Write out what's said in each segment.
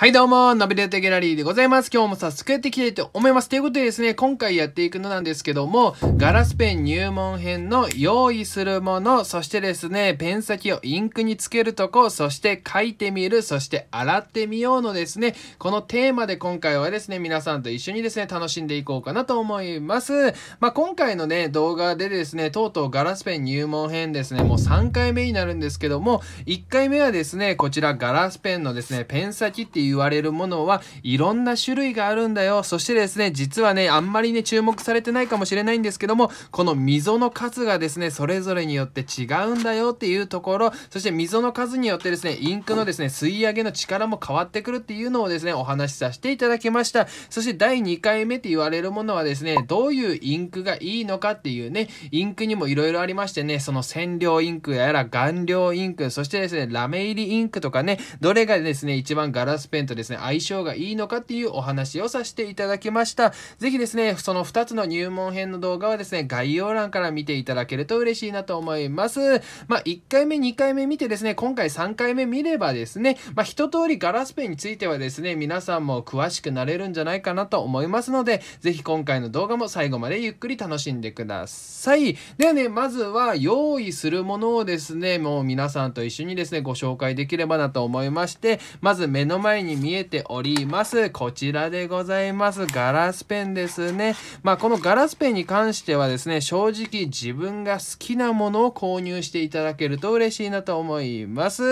はい、どうも、ナビゲーターギャラリーでございます。今日も早速やっていきたいと思います。ということでですね、今回やっていくのなんですけども、ガラスペン入門編の用意するもの、そしてですね、ペン先をインクにつけるとこ、そして書いてみる、そして洗ってみようのですね、このテーマで今回はですね、皆さんと一緒にですね、楽しんでいこうかなと思います。まあ、今回のね、動画でですね、とうとうガラスペン入門編ですね、もう3回目になるんですけども、1回目はですね、こちらガラスペンのですね、ペン先っていう言われるものはいろんな種類があるんだよ。そしてですね、実はね、あんまりね、注目されてないかもしれないんですけども、この溝の数がですね、それぞれによって違うんだよっていうところ、そして溝の数によってですね、インクのですね、吸い上げの力も変わってくるっていうのをですね、お話しさせていただきました。そして第2回目って言われるものはですね、どういうインクがいいのかっていうね、インクにもいろいろありましてね、その染料インクやら顔料インク、そしてですね、ラメ入りインクとかね、どれがですね、一番ガラスペン麺とですね、相性がいいのかっていうお話をさせていただきました。ぜひですね、その2つの入門編の動画はですね、概要欄から見ていただけると嬉しいなと思います。まあ、1回目、2回目見てですね、今回3回目見ればですね、まあ、一通りガラスペンについてはですね、皆さんも詳しくなれるんじゃないかなと思いますので、ぜひ今回の動画も最後までゆっくり楽しんでください。ではね、まずは用意するものをですね、もう皆さんと一緒にですね、ご紹介できればなと思いまして、まず目の前にに見えております。こちらでございます。ガラスペンですね。まあ、このガラスペンに関してはですね、正直自分が好きなものを購入していただけると嬉しいなと思います。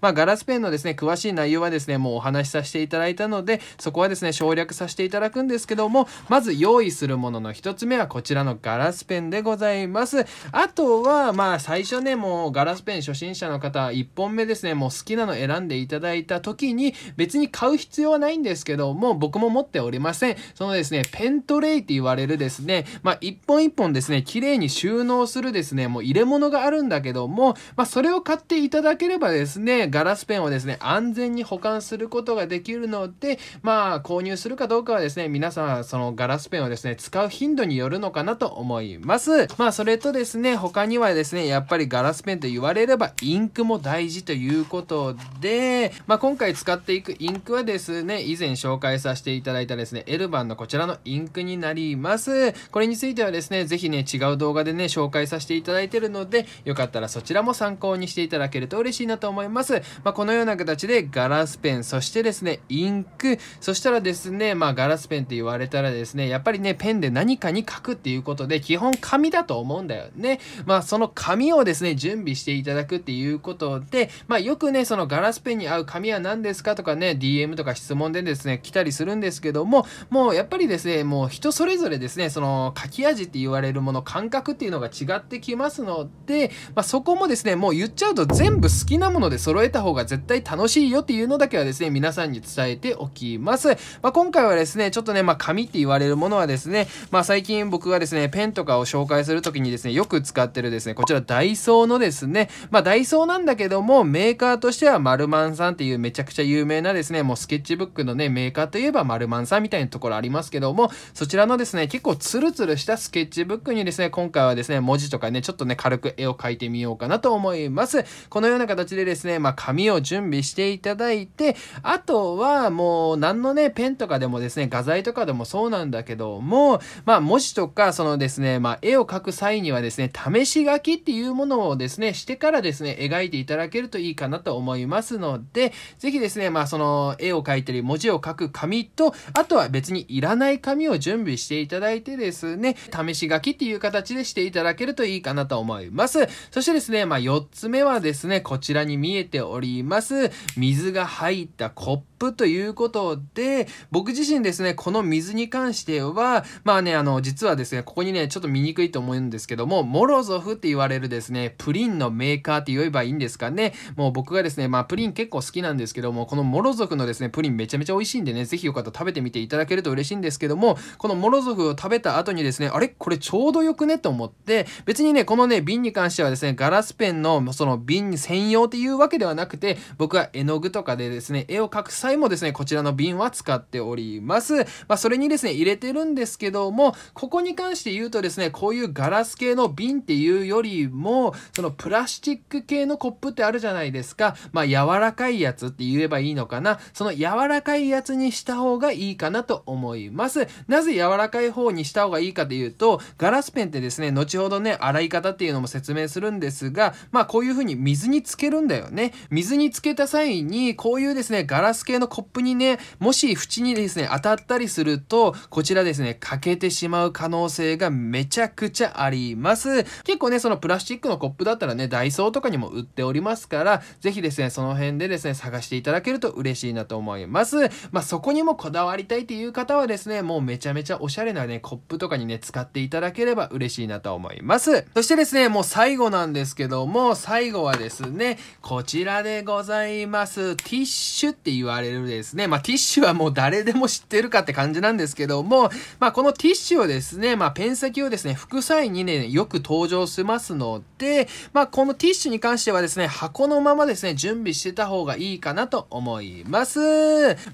まあ、ガラスペンのですね、詳しい内容はですね、もうお話しさせていただいたので、そこはですね、省略させていただくんですけども、まず用意するものの1つ目はこちらのガラスペンでございます。あとは、まあ、最初ね、もうガラスペン初心者の方、1本目ですね、もう好きなの選んでいただいた時に、別に別に買う必要はないんですけど、もう僕も持っておりません。そのですね、ペントレイって言われるですね、まあ、一本一本ですね、綺麗に収納するですね、もう入れ物があるんだけども、まあ、それを買っていただければですね、ガラスペンをですね、安全に保管することができるので、まあ、購入するかどうかはですね、皆さん、そのガラスペンをですね、使う頻度によるのかなと思います。まあ、それとですね、他にはですね、やっぱりガラスペンと言われれば、インクも大事ということで、まあ、今回使っていくインクはですね、以前紹介させていただいたですね、エルバンのこちらのインクになります。これについてはですね、ぜひね、違う動画でね、紹介させていただいてるので、よかったらそちらも参考にしていただけると嬉しいなと思います。まあ、このような形でガラスペン、そしてですね、インク、そしたらですね、まあ、ガラスペンって言われたらですね、やっぱりね、ペンで何かに書くっていうことで、基本紙だと思うんだよね。まあ、その紙をですね、準備していただくっていうことで、まあ、よくね、そのガラスペンに合う紙は何ですかとかね、ね、DM とか質問でですね、来たりするんですけども、もうやっぱりですね、もう人それぞれですね、その書き味って言われるもの、感覚っていうのが違ってきますので、まあ、そこもですね、もう言っちゃうと全部好きなもので揃えた方が絶対楽しいよっていうのだけはですね、皆さんに伝えておきます。まあ、今回はですね、ちょっとね、まあ、紙って言われるものはですね、まあ、最近僕がですね、ペンとかを紹介するときにですね、よく使ってるですね、こちらダイソーのですね、まあ、ダイソーなんだけども、メーカーとしてはマルマンさんっていうめちゃくちゃ有名なですね、もうスケッチブックのね、メーカーといえば丸マンさんみたいなところありますけども、そちらのですね、結構ツルツルしたスケッチブックにですね、今回はですね、文字とかね、ちょっとね、軽く絵を描いてみようかなと思います。このような形でですね、まあ、紙を準備していただいて、あとはもう何のね、ペンとかでもですね、画材とかでもそうなんだけども、まあ、文字とか、そのですね、まあ、絵を描く際にはですね、試し書きっていうものをですね、してからですね、描いていただけるといいかなと思いますので、ぜひですね、まあ、そのの絵を描いたり文字を書く紙と、あとは別にいらない紙を準備していただいてですね、試し書きっていう形でしていただけるといいかなと思います。そしてですね、まあ、4つ目はですね、こちらに見えております、水が入ったコップということで、僕自身ですね、この水に関しては、まあね、あの、実はですね、ここにね、ちょっと見にくいと思うんですけども、モロゾフって言われるですね、プリンのメーカーって言えばいいんですかね。もう僕がですね、まあプリン結構好きなんですけども、このモロ族のですね、プリンめちゃめちゃ美味しいんでね、ぜひよかったら食べてみていただけると嬉しいんですけども、このモロゾフを食べた後にですね、あれこれちょうどよくねと思って、別にね、このね、瓶に関してはですね、ガラスペンのその瓶専用っていうわけではなくて、僕は絵の具とかでですね、絵を描く際もですね、こちらの瓶は使っております。まあ、それにですね、入れてるんですけども、ここに関して言うとですね、こういうガラス系の瓶っていうよりも、そのプラスチック系のコップってあるじゃないですか。まあ、柔らかいやつって言えばいいのかな。な、その柔らかいやつにした方がいいかなと思います。なぜ柔らかい方にした方がいいかというと、ガラスペンってですね、後ほどね、洗い方っていうのも説明するんですが、まあこういう風に水につけるんだよね。水につけた際に、こういうですね、ガラス系のコップにね、もし縁にですね、当たったりすると、こちらですね、欠けてしまう可能性がめちゃくちゃあります。結構ね、そのプラスチックのコップだったらね、ダイソーとかにも売っておりますから、ぜひですね、その辺でですね、探していただけると嬉しいしいなと思います。まあ、そこにもこだわりたいっていう方はですね、もうめちゃめちゃおしゃれなね、コップとかにね、使っていただければ嬉しいなと思います。そしてですね、もう最後なんですけども、最後はですね、こちらでございます。ティッシュって言われるですね、まあ、ティッシュはもう誰でも知ってるかって感じなんですけども、まあ、このティッシュをですね、まあ、ペン先をですね、拭く際にね、よく登場しますので、まあ、このティッシュに関してはですね、箱のままですね、準備してた方がいいかなと思います。ます。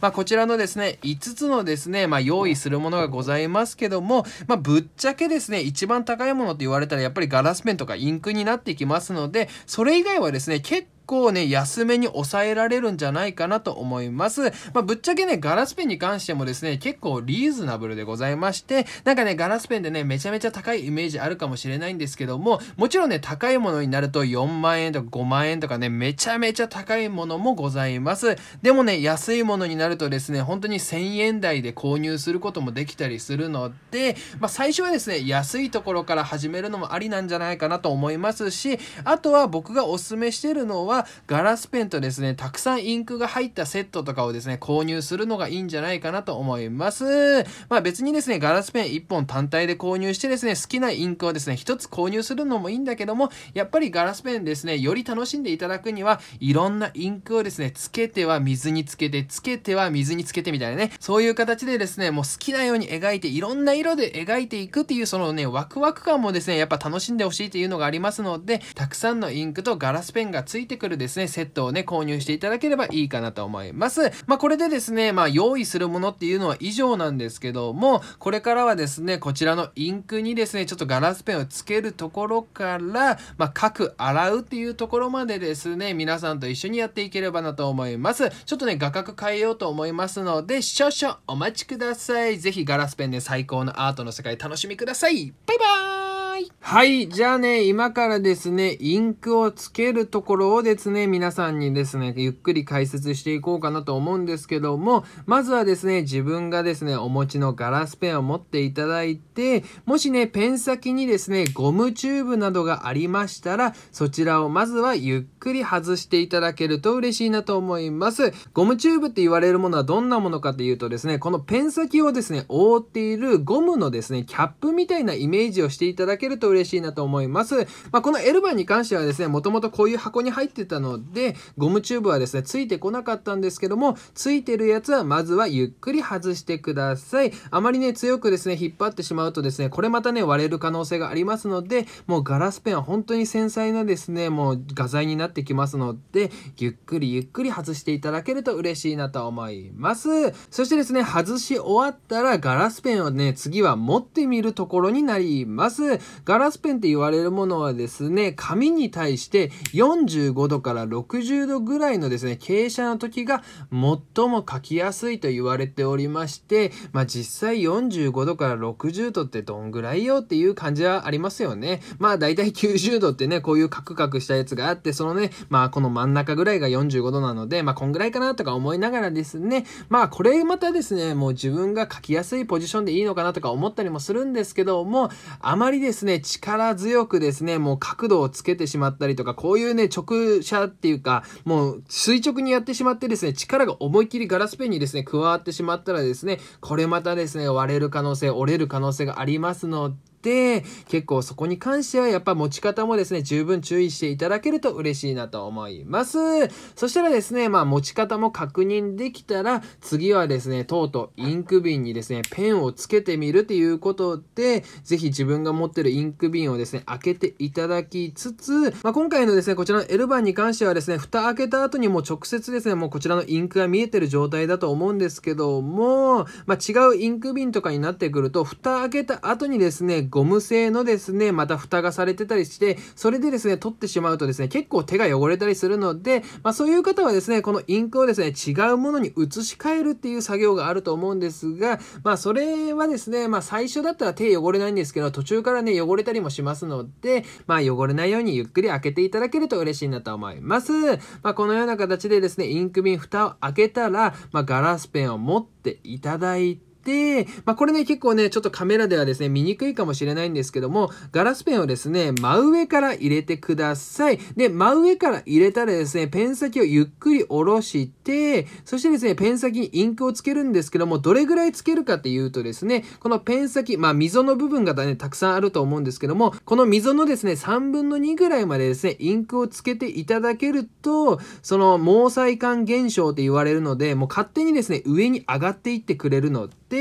まあ、こちらのですね、5つのですね、まあ、用意するものがございますけども、まあ、ぶっちゃけですね、一番高いものって言われたらやっぱりガラスペンとかインクになってきますので、それ以外はですね、結構ね、安めに抑えられるんじゃないかなと思います。まあ、ぶっちゃけね、ガラスペンに関してもですね、結構リーズナブルでございまして、なんかね、ガラスペンでね、めちゃめちゃ高いイメージあるかもしれないんですけども、もちろんね、高いものになると4万円とか5万円とかね、めちゃめちゃ高いものもございます。でもね、安いものになるとですね、本当に1000円台で購入することもできたりするので、まあ、最初はですね、安いところから始めるのもありなんじゃないかなと思いますし、あとは僕がおすすめしてるのは、はガラスペンとですね、たくさんインクが入ったセットとかをですね、購入するのがいいんじゃないかなと思います。まあ別にですね、ガラスペン1本単体で購入してですね、好きなインクをですね、1つ購入するのもいいんだけども、やっぱりガラスペンですね、より楽しんでいただくには、いろんなインクをですね、つけては水につけて、つけては水につけてみたいなね、そういう形でですね、もう好きなように描いて、いろんな色で描いていくっていう、そのね、ワクワク感もですね、やっぱ楽しんでほしいというのがありますので、たくさんのインクとガラスペンがついてくるですね、セットをね、購入していただければいいかなと思います。まあ、これでですね、まあ、用意するものっていうのは以上なんですけども、これからはですね、こちらのインクにですね、ちょっとガラスペンをつけるところから、まあ、書く、洗うっていうところまでですね、皆さんと一緒にやっていければなと思います。ちょっとね、画角変えようと思いますので、少々お待ちください。ぜひガラスペンで最高のアートの世界楽しみください。バイバーイい。はい、じゃあね、今からですね、インクをつけるところをですね、皆さんにですね、ゆっくり解説していこうかなと思うんですけども、まずはですね、自分がですね、お持ちのガラスペンを持っていただいて、もしね、ペン先にですね、ゴムチューブなどがありましたら、そちらをまずはゆっくり外していただけると嬉しいなと思います。ゴムチューブって言われるものはどんなものかというとですね、このペン先をですね、覆っているゴムのですね、キャップみたいなイメージをしていただけるると嬉しいなと思います。まあ、このエルバンに関してはですね、もともとこういう箱に入ってたので、ゴムチューブはですね、ついてこなかったんですけども、ついてるやつはまずはゆっくり外してください。あまりね、強くですね、引っ張ってしまうとですね、これまたね、割れる可能性がありますので、もうガラスペンは本当に繊細なですね、もう画材になってきますので、ゆっくりゆっくり外していただけると嬉しいなと思います。そしてですね、外し終わったらガラスペンをね、次は持ってみるところになります。ガラスペンって言われるものはですね、紙に対して45度から60度ぐらいのですね、傾斜の時が最も書きやすいと言われておりまして、まあ実際45度から60度ってどんぐらいよっていう感じはありますよね。まあ大体90度ってね、こういうカクカクしたやつがあって、そのね、まあこの真ん中ぐらいが45度なので、まあこんぐらいかなとか思いながらですね、まあこれまたですね、もう自分が書きやすいポジションでいいのかなとか思ったりもするんですけども、あまりですね、ね、力強くですね、もう角度をつけてしまったりとか、こういうね、直射っていうか、もう垂直にやってしまってですね、力が思いっきりガラスペンにですね、加わってしまったらですね、これまたですね、割れる可能性、折れる可能性がありますので、で、結構そこに関してはやっぱ持ち方もですね、十分注意していただけると嬉しいなと思います。そしたらですね、まあ持ち方も確認できたら、次はですね、とうとうインク瓶にですね、ペンをつけてみるということで、ぜひ自分が持ってるインク瓶をですね、開けていただきつつ、まあ、今回のですね、こちらの L 版に関してはですね、蓋開けた後にもう直接ですね、もうこちらのインクが見えてる状態だと思うんですけども、まあ、違うインク瓶とかになってくると、蓋開けた後にですね、ゴム製のですね、また蓋がされてたりして、それでですね、取ってしまうとですね、結構手が汚れたりするので、まあそういう方はですね、このインクをですね、違うものに移し替えるっていう作業があると思うんですが、まあそれはですね、まあ最初だったら手汚れないんですけど、途中からね、汚れたりもしますので、まあ汚れないようにゆっくり開けていただけると嬉しいなと思います。まあこのような形でですね、インク瓶蓋を開けたら、まあガラスペンを持っていただいて、で、まあ、これね、結構ね、ちょっとカメラではですね、見にくいかもしれないんですけども、ガラスペンをですね、真上から入れてください。で、真上から入れたらですね、ペン先をゆっくり下ろして、そしてですね、ペン先にインクをつけるんですけども、どれぐらいつけるかっていうとですね、このペン先、まあ、溝の部分がね、たくさんあると思うんですけども、この溝のですね、3分の2ぐらいまでですね、インクをつけていただけると、その毛細管現象って言われるので、もう勝手にですね、上に上がっていってくれるので、、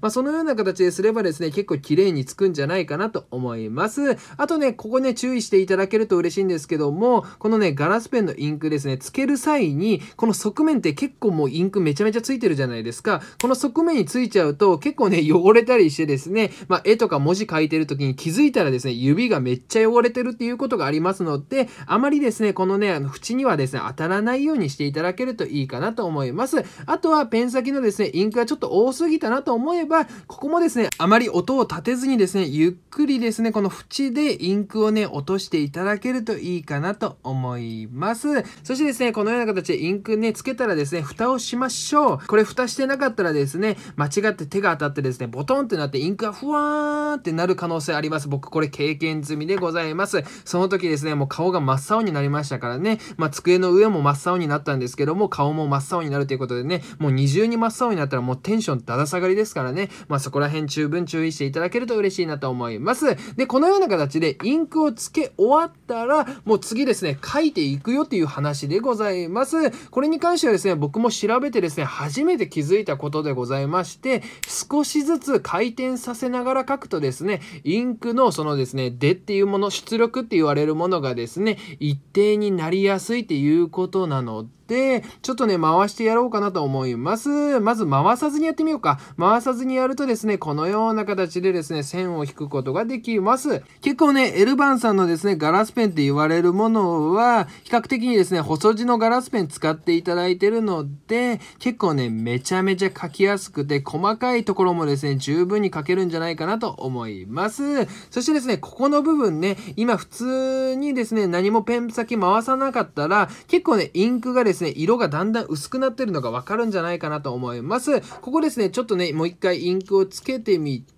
まあ、そのような形ですればですね、結構綺麗につくんじゃないかなと思います。あとね、ここね、注意していただけると嬉しいんですけども、このね、ガラスペンのインクですね、つける際に、この側面って結構もうインクめちゃめちゃついてるじゃないですか。この側面についちゃうと、結構ね、汚れたりしてですね、まあ、絵とか文字書いてる時に気づいたらですね、指がめっちゃ汚れてるっていうことがありますので、あまりですね、このね、あの縁にはですね、当たらないようにしていただけるといいかなと思います。あとは、ペン先のですね、インクがちょっと多すぎたななと思えば、ここもですね、あまり音を立てずにですね、ゆっくりですね、この縁でインクをね、落としていただけるといいかなと思います。そしてですね、このような形でインクね、つけたらですね、蓋をしましょう。これ蓋してなかったらですね、間違って手が当たってですね、ボトンってなってインクがふわーんってなる可能性あります。僕これ経験済みでございます。その時ですね、もう顔が真っ青になりましたからね、まあ、机の上も真っ青になったんですけども、顔も真っ青になるということでね、もう二重に真っ青になったらもうテンションだだ下がりりですからね、まあ、そこら辺十分注意していただけると嬉しいなと思います。で、このような形でインクをつけ終わったら、もう次ですね、書いていくよっていう話でございます。これに関してはですね、僕も調べてですね、初めて気づいたことでございまして、少しずつ回転させながら書くとですね、インクのそのですね、出っていうもの、出力って言われるものがですね、一定になりやすいっていうことなので、で、ちょっとね、回してやろうかなと思います。まず回さずにやってみようか。回さずにやるとですね、このような形でですね、線を引くことができます。結構ね、エルバンさんのですね、ガラスペンって言われるものは、比較的にですね、細字のガラスペン使っていただいてるので、結構ね、めちゃめちゃ書きやすくて、細かいところもですね、十分に書けるんじゃないかなと思います。そしてですね、ここの部分ね、今普通にですね、何もペン先回さなかったら、結構ね、インクがですね、ですね、色がだんだん薄くなってるのがわかるんじゃないかなと思います。ここですね、ちょっとね、もう一回インクをつけてみて、、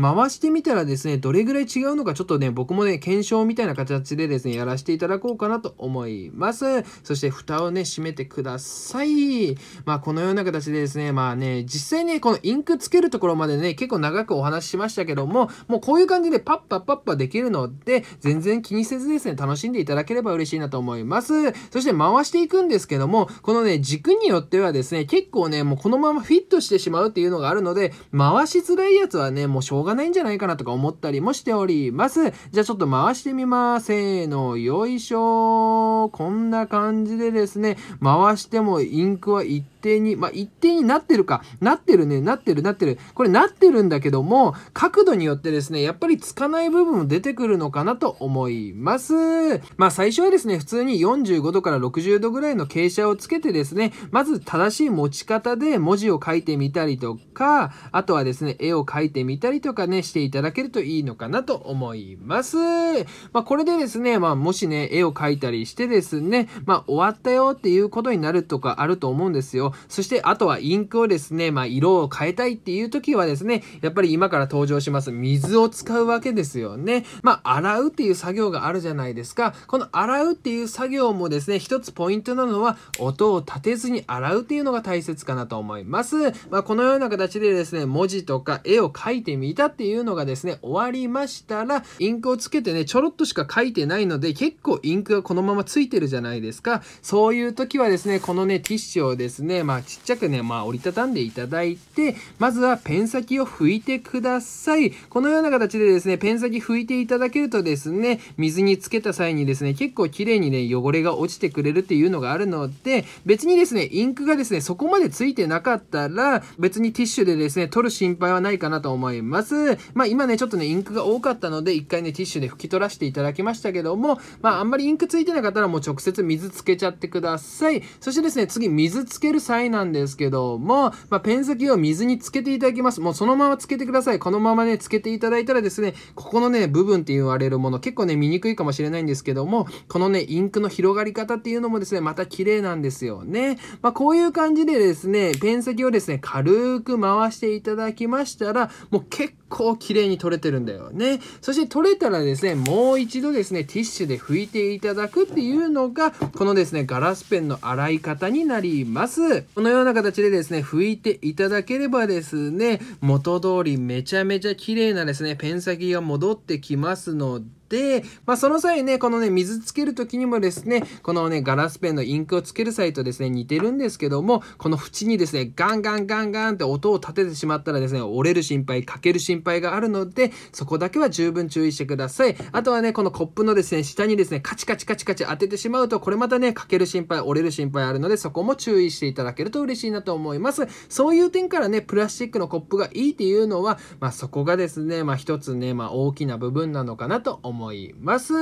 回してみたらですね、どれぐらい違うのか、ちょっとね、僕もね、検証みたいな形でですね、やらせていただこうかなと思います。そして、蓋をね、閉めてください。まあ、このような形でですね、まあね、実際ね、このインクつけるところまでね、結構長くお話ししましたけども、もうこういう感じでパッパッパッパできるので、全然気にせずですね、楽しんでいただければ嬉しいなと思います。そして、回していくんですけども、このね、軸によってはですね、結構ね、もうこのままフィットしてしまうっていうのがあるので、回しづらいやつはね、もうしょうがないんじゃないかなとか思ったりもしております。じゃあちょっと回してみます。せーの、よいしょこんな感じでですね、回してもインクは一定に、まあ、一定になってるか。なってるね、なってる、なってる。これなってるんだけども、角度によってですね、やっぱりつかない部分も出てくるのかなと思います。まあ、最初はですね、普通に45度から60度ぐらいの傾斜をつけてですね、まず正しい持ち方で文字を書いてみたりとか、あとはですね、絵を描いてみたりとかね、していただけるといいのかなと思います。まあ、これでですね、まあ、もしね、絵を描いたりしてですね、まあ、終わったよっていうことになるとかあると思うんですよ。そして、あとはインクをですね、まあ、色を変えたいっていう時はですね、やっぱり今から登場します、水を使うわけですよね。まあ、洗うっていう作業があるじゃないですか。この洗うっていう作業もですね、一つポイントなのは、音を立てずに洗うっていうのが大切かなと思います。まあ、このような形でですね、文字とか絵を描いてみたっていうのがですね、終わりましたら、インクをつけてね、ちょろっとしか書いてないので、結構インクがこのままついてるじゃないですか。そういう時はですね、このね、ティッシュをですね、まあちっちゃくね、まあ折りたたんでいただいて、まずはペン先を拭いてください。このような形でですね、ペン先拭いていただけるとですね、水につけた際にですね、結構綺麗にね、汚れが落ちてくれるっていうのがあるので、別にですね、インクがですね、そこまでついてなかったら、別にティッシュでですね、取る心配はないかなと思います。思います。まあ今ね、ちょっとね、インクが多かったので、一回ね、ティッシュで拭き取らせていただきましたけども、まああんまりインクついてなかったらもう直接水つけちゃってください。そしてですね、次水つける際なんですけども、まあペン先を水につけていただきます。もうそのままつけてください。このままね、つけていただいたらですね、ここのね、部分って言われるもの、結構ね、見にくいかもしれないんですけども、このね、インクの広がり方っていうのもですね、また綺麗なんですよね。まあこういう感じでですね、ペン先をですね、軽く回していただきましたら、もう結構綺麗に取れてるんだよね。そして取れたらですね、もう一度ですね、ティッシュで拭いていただくっていうのが、このですね、ガラスペンの洗い方になります。このような形でですね、拭いていただければですね、元通りめちゃめちゃ綺麗なですね、ペン先が戻ってきますので、、まあ、その際ね、このね、水つける時にもですね、このね、ガラスペンのインクをつける際とですね、似てるんですけども、この縁にですね、ガンガンガンガンって音を立ててしまったらですね、折れる心配、欠ける心配があるので、そこだけは十分注意してください。あとはね、このコップのですね、下にですね、カチカチカチカチ当ててしまうと、これまたね、欠ける心配、折れる心配あるので、そこも注意していただけると嬉しいなと思います。そういう点からね、プラスチックのコップがいいっていうのは、まあ、そこがですね、まあ、一つね、まあ、大きな部分なのかなと思います。思います。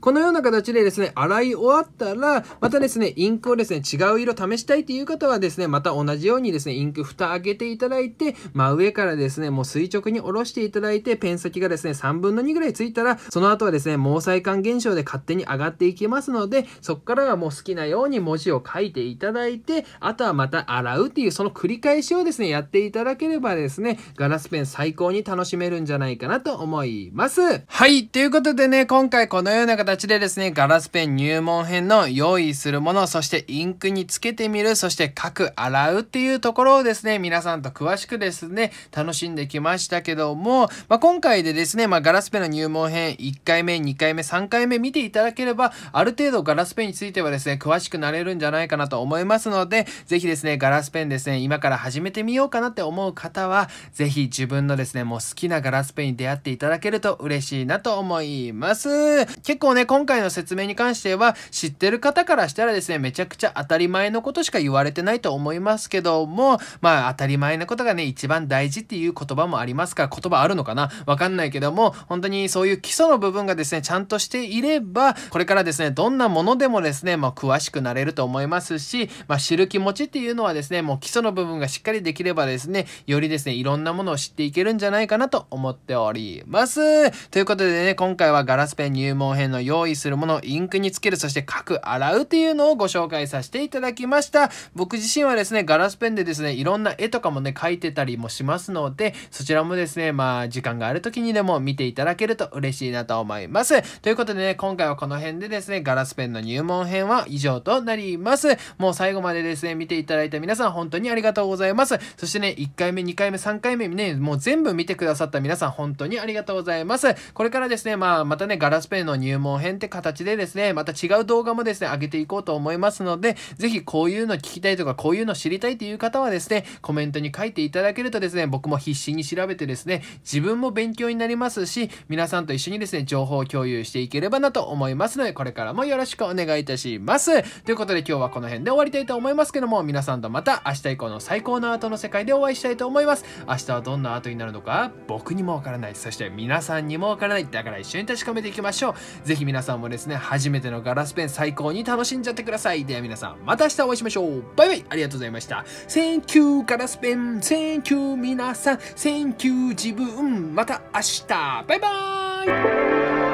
このような形でですね、洗い終わったら、またですね、インクをですね、違う色試したいという方はですね、また同じようにですね、インク蓋開けていただいて、真上からですね、もう垂直に下ろしていただいて、ペン先がですね、3分の2ぐらいついたら、その後はですね、毛細管現象で勝手に上がっていきますので、そこからはもう好きなように文字を書いていただいて、あとはまた洗うっていう、その繰り返しをですね、やっていただければですね、ガラスペン最高に楽しめるんじゃないかなと思います。はい、ということでことでね、今回このような形でですね、ガラスペン入門編の用意するもの、そしてインクにつけてみる、そして書く、洗うっていうところをですね、皆さんと詳しくですね、楽しんできましたけども、まあ、今回でですね、まあ、ガラスペンの入門編1回目、2回目、3回目見ていただければ、ある程度ガラスペンについてはですね、詳しくなれるんじゃないかなと思いますので、ぜひですね、ガラスペンですね、今から始めてみようかなって思う方は、ぜひ自分のですね、もう好きなガラスペンに出会っていただけると嬉しいなと思います。います。結構ね、今回の説明に関しては、知ってる方からしたらですね、めちゃくちゃ当たり前のことしか言われてないと思いますけども、まあ、当たり前のことがね、一番大事っていう言葉もありますから、言葉あるのかなわかんないけども、本当にそういう基礎の部分がですね、ちゃんとしていれば、これからですね、どんなものでもですね、まあ、詳しくなれると思いますし、まあ、知る気持ちっていうのはですね、もう基礎の部分がしっかりできればですね、よりですね、いろんなものを知っていけるんじゃないかなと思っております。ということでね、今回回はガラスペン入門編の用意するもの、インクにつける、そして書く、洗うっていうのをご紹介させていただきました。僕自身はですね、ガラスペンでですね、いろんな絵とかもね、描いてたりもしますので、そちらもですね、まあ、時間がある時にでも見ていただけると嬉しいなと思います。ということでね、今回はこの辺でですね、ガラスペンの入門編は以上となります。もう最後までですね、見ていただいた皆さん、本当にありがとうございます。そしてね、1回目、2回目、3回目ね、もう全部見てくださった皆さん、本当にありがとうございます。これからですね、まあ、ままたね、ガラスペンの入門編って形でですね、また違う動画もですね、上げていこうと思いますので、ぜひこういうの聞きたいとか、こういうの知りたいという方はですね、コメントに書いていただけるとですね、僕も必死に調べてですね、自分も勉強になりますし、皆さんと一緒にですね、情報共有していければなと思いますので、これからもよろしくお願いいたします。ということで今日はこの辺で終わりたいと思いますけども、皆さんとまた明日以降の最高のアートの世界でお会いしたいと思います。明日はどんなアートになるのか、僕にもわからない。そして皆さんにもわからない。だから一緒に確かめていきましょう。ぜひ皆さんもですね、初めてのガラスペン最高に楽しんじゃってください。では皆さん、また明日お会いしましょう。バイバイありがとうございました。Thank you ガラスペン !Thank you 皆さん !Thank you 自分また明日バイバイ